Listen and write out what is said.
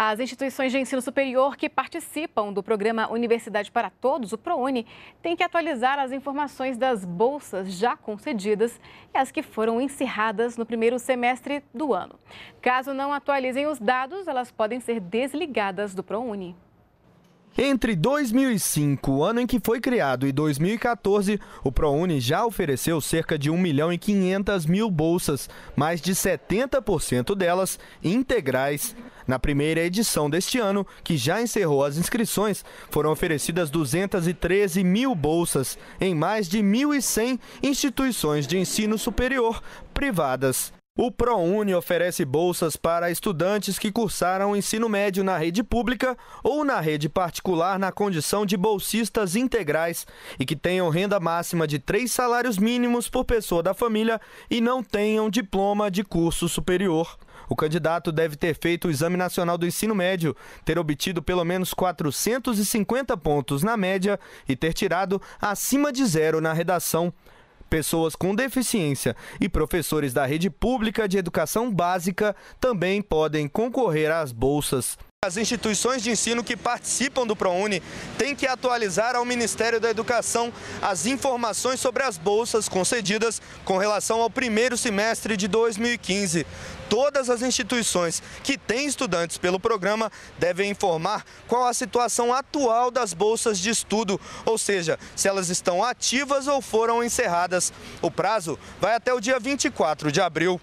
As instituições de ensino superior que participam do programa Universidade para Todos, o ProUni, têm que atualizar as informações das bolsas já concedidas e as que foram encerradas no primeiro semestre do ano. Caso não atualizem os dados, elas podem ser desligadas do ProUni. Entre 2005, ano em que foi criado, e 2014, o ProUni já ofereceu cerca de 1 milhão e 500 mil bolsas, mais de 70% delas integrais. Na primeira edição deste ano, que já encerrou as inscrições, foram oferecidas 213 mil bolsas em mais de 1.100 instituições de ensino superior privadas. O ProUni oferece bolsas para estudantes que cursaram o ensino médio na rede pública ou na rede particular na condição de bolsistas integrais e que tenham renda máxima de três salários mínimos por pessoa da família e não tenham diploma de curso superior. O candidato deve ter feito o Exame Nacional do Ensino Médio, ter obtido pelo menos 450 pontos na média e ter tirado acima de zero na redação pessoas com deficiência e professores da rede pública de educação básica também podem concorrer às bolsas as instituições de ensino que participam do ProUni têm que atualizar ao Ministério da Educação as informações sobre as bolsas concedidas com relação ao primeiro semestre de 2015. Todas as instituições que têm estudantes pelo programa devem informar qual a situação atual das bolsas de estudo, ou seja, se elas estão ativas ou foram encerradas. O prazo vai até o dia 24 de abril.